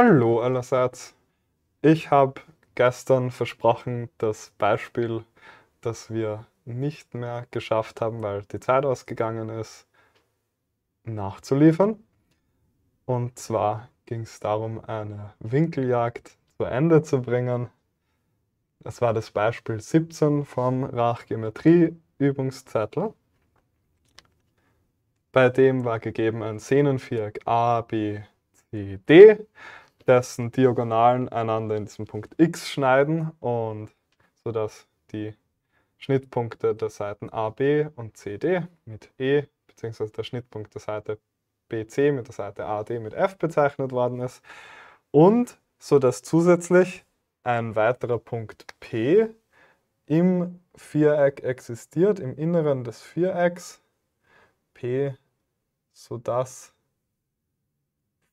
Hallo allerseits. Ich habe gestern versprochen, das Beispiel, das wir nicht mehr geschafft haben, weil die Zeit ausgegangen ist, nachzuliefern. Und zwar ging es darum, eine Winkeljagd zu Ende zu bringen. Das war das Beispiel 17 vom Rachgeometrie-Übungszettel. Bei dem war gegeben ein Szenenviereck A, B, C, D dessen Diagonalen einander in diesem Punkt x schneiden und sodass die Schnittpunkte der Seiten AB und CD mit E bzw. der Schnittpunkt der Seite BC mit der Seite AD mit F bezeichnet worden ist und sodass zusätzlich ein weiterer Punkt P im Viereck existiert, im Inneren des Vierecks P, sodass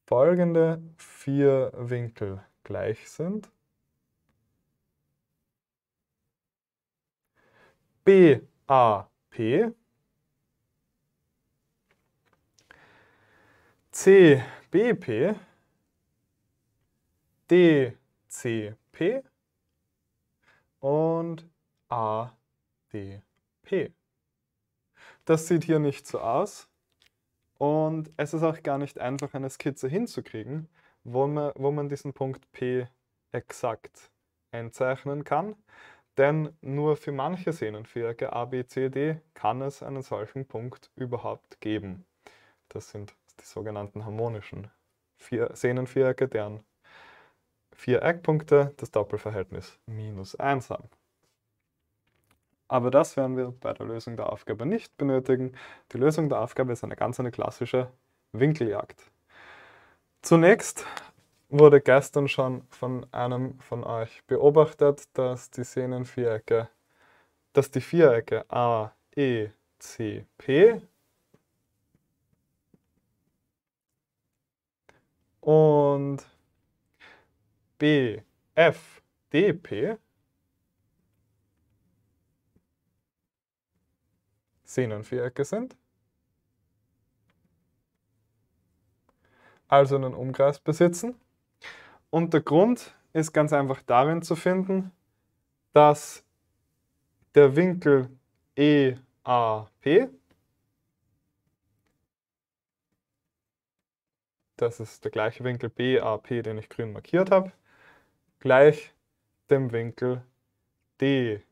folgende vier Winkel gleich sind, BAP, CBP, DCP und ADP. Das sieht hier nicht so aus. Und es ist auch gar nicht einfach, eine Skizze hinzukriegen, wo man, wo man diesen Punkt P exakt einzeichnen kann. Denn nur für manche Sehnenvierecke A, B, C, D kann es einen solchen Punkt überhaupt geben. Das sind die sogenannten harmonischen Vier deren vier Eckpunkte das Doppelverhältnis minus 1 haben. Aber das werden wir bei der Lösung der Aufgabe nicht benötigen. Die Lösung der Aufgabe ist eine ganz eine klassische Winkeljagd. Zunächst wurde gestern schon von einem von euch beobachtet, dass die Sehnenvierecke, dass die Vierecke A, E, C, P und B, F, D, P Xenonvierecke sind. Also einen Umkreis besitzen. Und der Grund ist ganz einfach darin zu finden, dass der Winkel EAP, das ist der gleiche Winkel BAP, den ich grün markiert habe, gleich dem Winkel DCP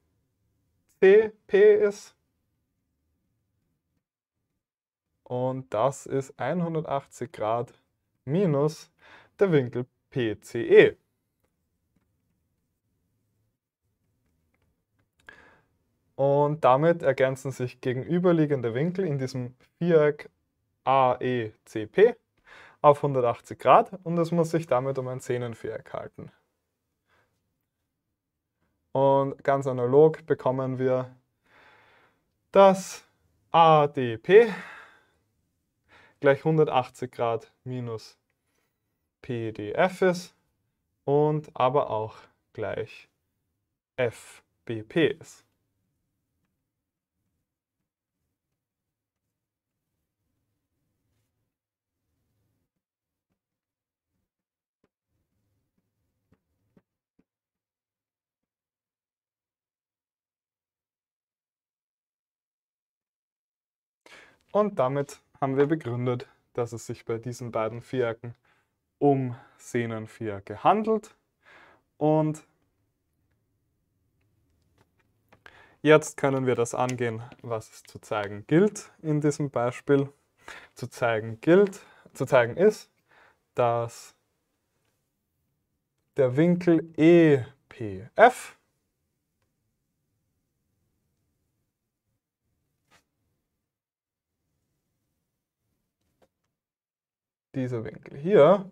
ist. und das ist 180 Grad minus der Winkel PCE. Und damit ergänzen sich gegenüberliegende Winkel in diesem Viereck AECP auf 180 Grad und es muss sich damit um ein Sehnenviereck halten. Und ganz analog bekommen wir das ADP gleich 180 Grad minus PDF e ist und aber auch gleich FBP ist. Und damit haben wir begründet, dass es sich bei diesen beiden Vierecken um Sehnenvierecke handelt. Und jetzt können wir das angehen, was es zu zeigen gilt in diesem Beispiel. Zu zeigen gilt, zu zeigen ist, dass der Winkel EPF dieser Winkel hier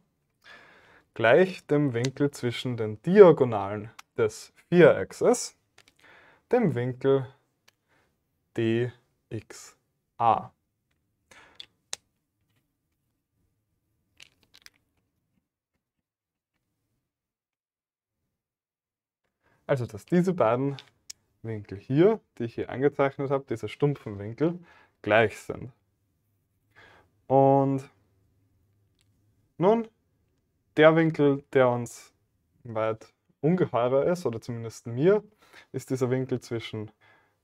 gleich dem Winkel zwischen den Diagonalen des Viereckses, dem Winkel dxa. Also dass diese beiden Winkel hier, die ich hier angezeichnet habe, diese stumpfen Winkel, gleich sind. Und nun, der Winkel, der uns weit ungeheurer ist, oder zumindest mir, ist dieser Winkel zwischen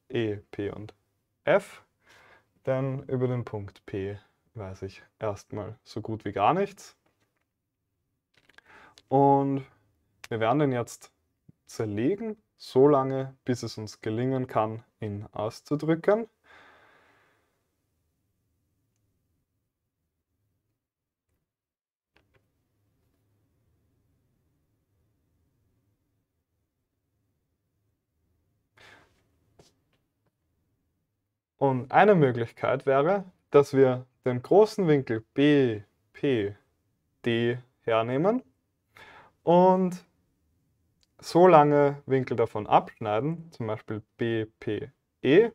E, P und F. Denn über den Punkt P weiß ich erstmal so gut wie gar nichts. Und wir werden den jetzt zerlegen, so lange, bis es uns gelingen kann, ihn auszudrücken. Und eine Möglichkeit wäre, dass wir den großen Winkel BPD hernehmen und so lange Winkel davon abschneiden, zum Beispiel BPE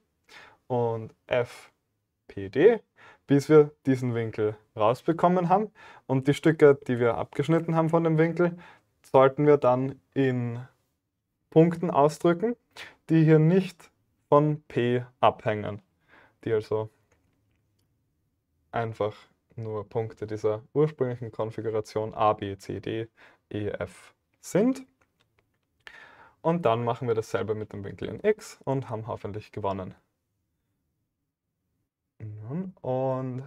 und FPD, bis wir diesen Winkel rausbekommen haben. Und die Stücke, die wir abgeschnitten haben von dem Winkel, sollten wir dann in Punkten ausdrücken, die hier nicht von P abhängen die also einfach nur Punkte dieser ursprünglichen Konfiguration A, B, C, D, E, F sind. Und dann machen wir dasselbe mit dem Winkel in x und haben hoffentlich gewonnen. Und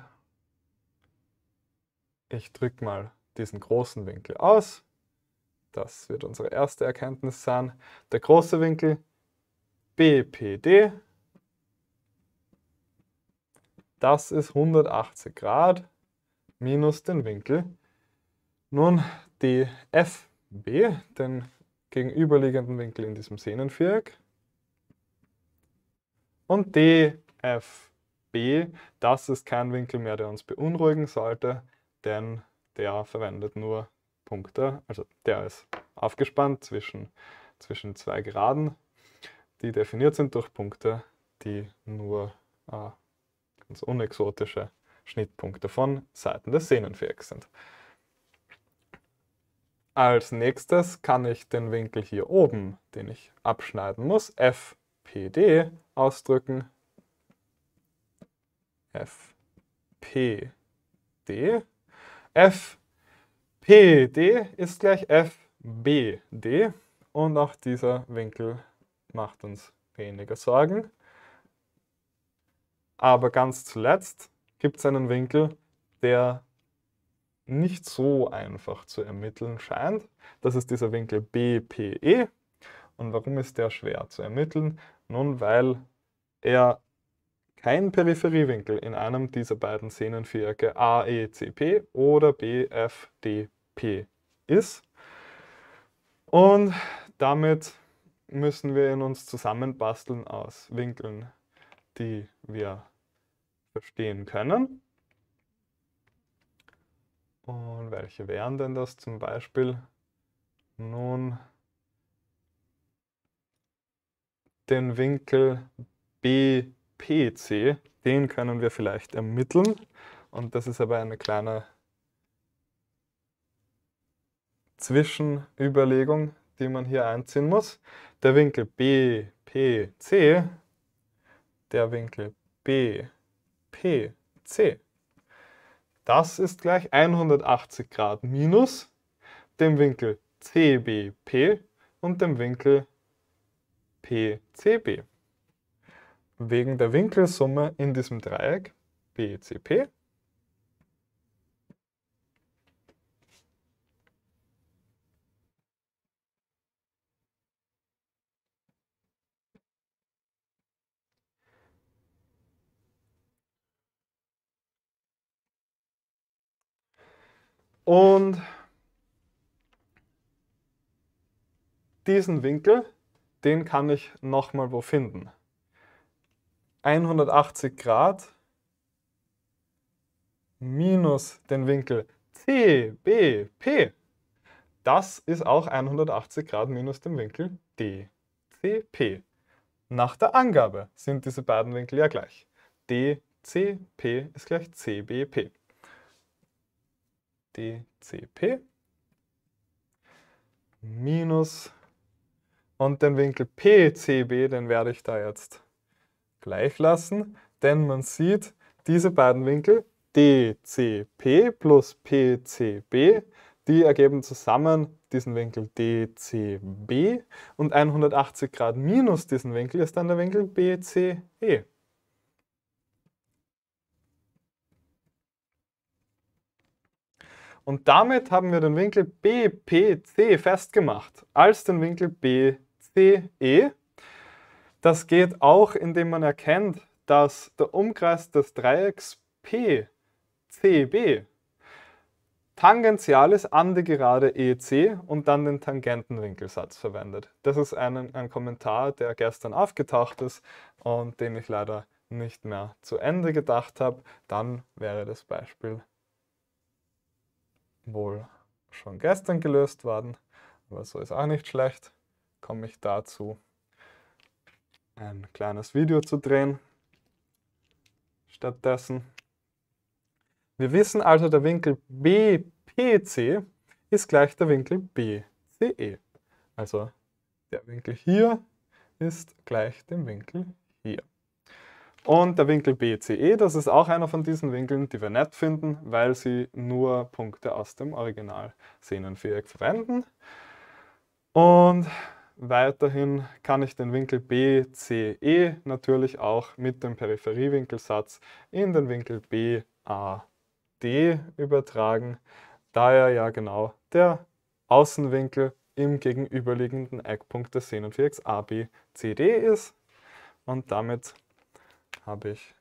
ich drücke mal diesen großen Winkel aus. Das wird unsere erste Erkenntnis sein. Der große Winkel BPD das ist 180 Grad minus den Winkel. Nun DFB, den gegenüberliegenden Winkel in diesem Sehnenviereck. Und DFB, das ist kein Winkel mehr, der uns beunruhigen sollte, denn der verwendet nur Punkte, also der ist aufgespannt zwischen, zwischen zwei Geraden, die definiert sind durch Punkte, die nur äh, meistens unexotische Schnittpunkte von Seiten des Sehnenvierecks sind. Als nächstes kann ich den Winkel hier oben, den ich abschneiden muss, FPD ausdrücken. FPD. FPD ist gleich FBD und auch dieser Winkel macht uns weniger Sorgen. Aber ganz zuletzt gibt es einen Winkel, der nicht so einfach zu ermitteln scheint. Das ist dieser Winkel BPE. Und warum ist der schwer zu ermitteln? Nun, weil er kein Peripheriewinkel in einem dieser beiden Sehnenvierecke AECP oder BFDP ist. Und damit müssen wir in uns zusammenbasteln aus Winkeln die wir verstehen können. Und welche wären denn das zum Beispiel? Nun, den Winkel BPC, den können wir vielleicht ermitteln. Und das ist aber eine kleine Zwischenüberlegung, die man hier einziehen muss. Der Winkel BPC der Winkel B, P, C. Das ist gleich 180 Grad minus dem Winkel CBP und dem Winkel PCB. Wegen der Winkelsumme in diesem Dreieck BCP Und diesen Winkel, den kann ich nochmal wo finden. 180 Grad minus den Winkel CBP. Das ist auch 180 Grad minus den Winkel DCP. Nach der Angabe sind diese beiden Winkel ja gleich. DCP ist gleich CBP. DCP minus und den Winkel PCB, den werde ich da jetzt gleich lassen, denn man sieht, diese beiden Winkel DCP plus PCB, die ergeben zusammen diesen Winkel DCB und 180 Grad minus diesen Winkel ist dann der Winkel BCE. Und damit haben wir den Winkel BPC festgemacht als den Winkel BCE. Das geht auch, indem man erkennt, dass der Umkreis des Dreiecks PCB tangential ist an die Gerade EC und dann den Tangentenwinkelsatz verwendet. Das ist ein, ein Kommentar, der gestern aufgetaucht ist und den ich leider nicht mehr zu Ende gedacht habe. Dann wäre das Beispiel wohl schon gestern gelöst worden, aber so ist auch nicht schlecht. Komme ich dazu, ein kleines Video zu drehen. Stattdessen. Wir wissen also, der Winkel BPC ist gleich der Winkel BCE. Also der Winkel hier ist gleich dem Winkel hier. Und der Winkel BCE, das ist auch einer von diesen Winkeln, die wir nett finden, weil sie nur Punkte aus dem Original-Sehnenviereck verwenden. Und weiterhin kann ich den Winkel BCE natürlich auch mit dem Peripheriewinkelsatz in den Winkel BAD übertragen, da er ja genau der Außenwinkel im gegenüberliegenden Eckpunkt des Sehnenvierecks ABCD ist. Und damit habe ich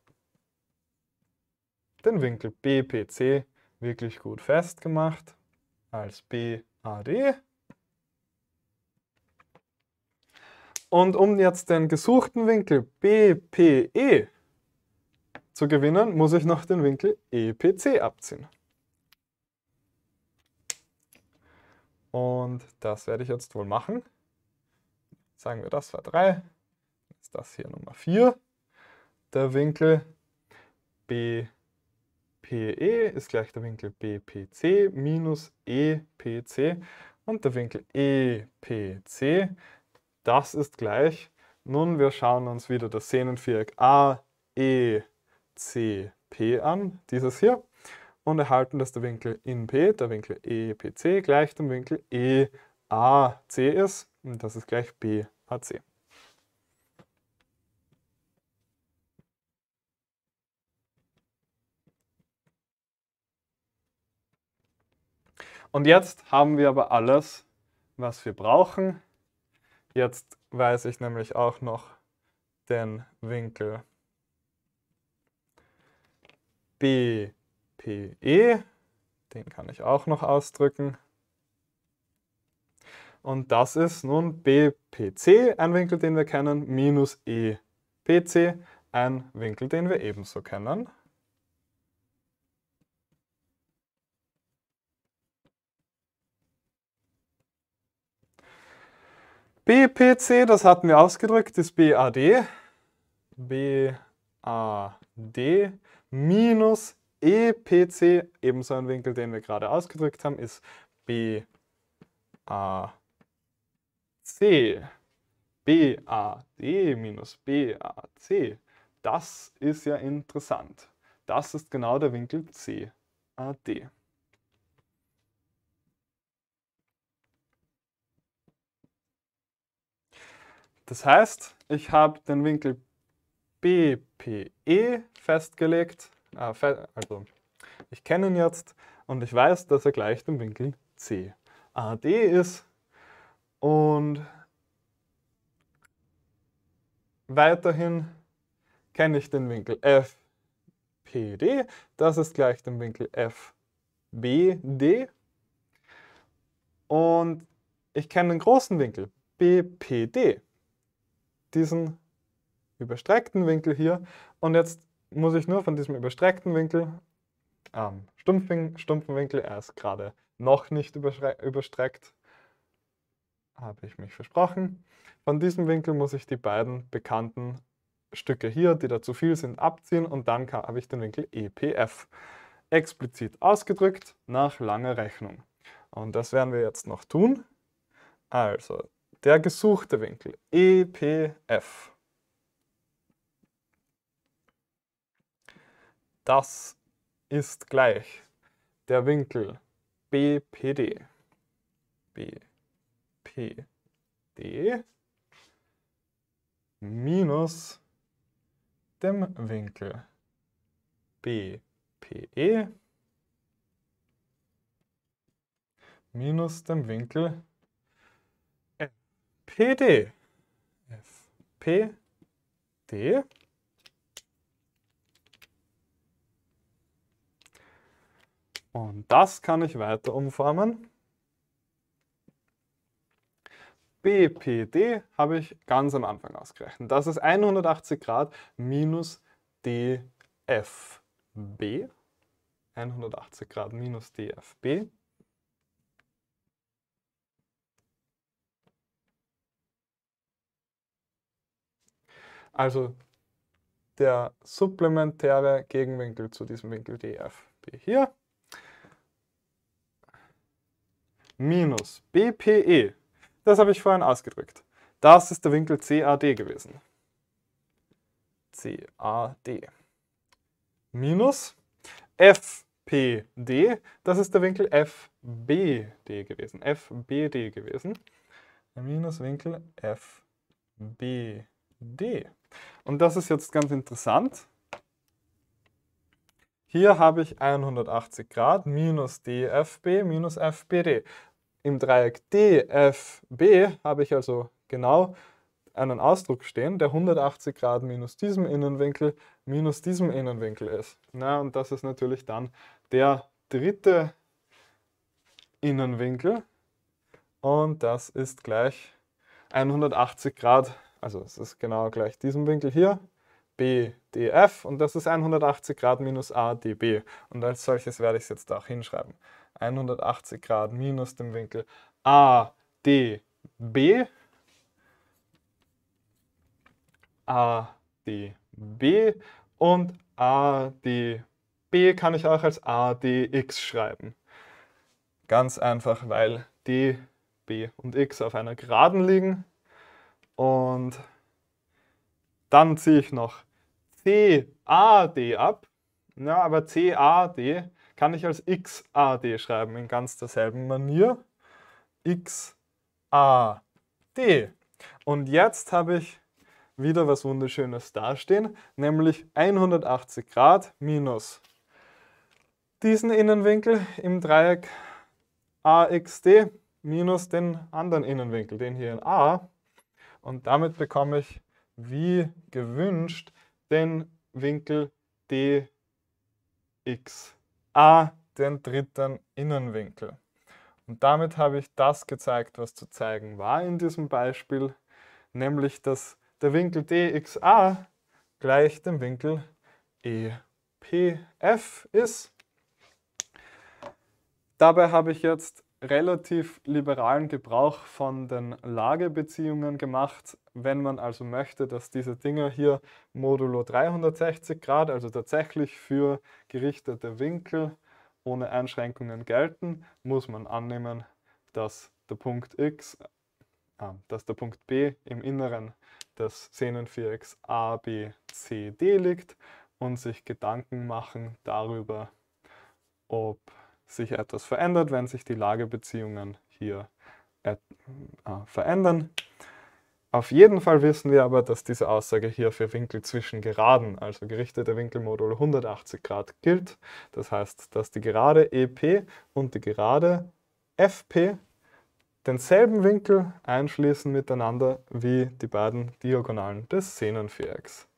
den Winkel BPC wirklich gut festgemacht als BAD. Und um jetzt den gesuchten Winkel BPE zu gewinnen, muss ich noch den Winkel EPC abziehen. Und das werde ich jetzt wohl machen. Sagen wir, das war 3. Ist das hier Nummer 4 der Winkel BPE ist gleich der Winkel BPC minus EPC und der Winkel EPC, das ist gleich. Nun, wir schauen uns wieder das Sehnenviereck AECP an, dieses hier, und erhalten, dass der Winkel in P, der Winkel EPC, gleich dem Winkel EAC ist. Und das ist gleich BAC. Und jetzt haben wir aber alles, was wir brauchen. Jetzt weiß ich nämlich auch noch den Winkel BPE. Den kann ich auch noch ausdrücken. Und das ist nun BPC, ein Winkel, den wir kennen, minus EPC, ein Winkel, den wir ebenso kennen. BPC, das hatten wir ausgedrückt, ist BAD. BAD minus EPC, ebenso ein Winkel, den wir gerade ausgedrückt haben, ist BAC. BAD minus BAC, das ist ja interessant. Das ist genau der Winkel CAD. Das heißt, ich habe den Winkel BPE festgelegt, ah, also ich kenne ihn jetzt und ich weiß, dass er gleich dem Winkel CAD ist. Und weiterhin kenne ich den Winkel FPD, das ist gleich dem Winkel FBD. Und ich kenne den großen Winkel BPD diesen überstreckten Winkel hier. Und jetzt muss ich nur von diesem überstreckten Winkel am ähm, stumpfen Winkel, er ist gerade noch nicht überstreckt, habe ich mich versprochen. Von diesem Winkel muss ich die beiden bekannten Stücke hier, die da zu viel sind, abziehen und dann habe ich den Winkel EPF. Explizit ausgedrückt nach langer Rechnung. Und das werden wir jetzt noch tun. Also der gesuchte Winkel, EPF. Das ist gleich der Winkel BPD. BPD minus dem Winkel BPE minus dem Winkel PD. FPD. Und das kann ich weiter umformen. BPD habe ich ganz am Anfang ausgerechnet. Das ist 180 Grad minus DFB. 180 Grad minus DFB. Also der supplementäre Gegenwinkel zu diesem Winkel DFB hier minus BPE, das habe ich vorhin ausgedrückt. Das ist der Winkel CAD gewesen. CAD minus FPD, das ist der Winkel FBD gewesen. FBD gewesen. Minus Winkel FBD. D. Und das ist jetzt ganz interessant. Hier habe ich 180 Grad minus dfb minus fbd. Im Dreieck dfb habe ich also genau einen Ausdruck stehen, der 180 Grad minus diesem Innenwinkel minus diesem Innenwinkel ist. Na, und das ist natürlich dann der dritte Innenwinkel und das ist gleich 180 Grad also es ist genau gleich diesem Winkel hier, BDF und das ist 180 Grad minus ADB. Und als solches werde ich es jetzt auch hinschreiben. 180 Grad minus dem Winkel ADB. ADB und ADB kann ich auch als ADX schreiben. Ganz einfach, weil D, B und X auf einer Geraden liegen und dann ziehe ich noch CAD ab. Ja, aber CAD kann ich als XAD schreiben in ganz derselben Manier. XAD. Und jetzt habe ich wieder was Wunderschönes dastehen, nämlich 180 Grad minus diesen Innenwinkel im Dreieck AXD minus den anderen Innenwinkel, den hier in A und damit bekomme ich, wie gewünscht, den Winkel dxa, den dritten Innenwinkel. Und damit habe ich das gezeigt, was zu zeigen war in diesem Beispiel, nämlich dass der Winkel dxa gleich dem Winkel epf ist. Dabei habe ich jetzt relativ liberalen Gebrauch von den Lagebeziehungen gemacht, wenn man also möchte, dass diese Dinger hier modulo 360 Grad, also tatsächlich für gerichtete Winkel ohne Einschränkungen gelten, muss man annehmen, dass der Punkt X, äh, dass der Punkt B im Inneren des Sehnenvierecks A, B, C, D liegt und sich Gedanken machen darüber, ob sich etwas verändert, wenn sich die Lagebeziehungen hier äh, verändern. Auf jeden Fall wissen wir aber, dass diese Aussage hier für Winkel zwischen Geraden, also gerichtete Winkelmodul 180 Grad, gilt. Das heißt, dass die Gerade EP und die Gerade FP denselben Winkel einschließen miteinander wie die beiden Diagonalen des Sehnenvierecks.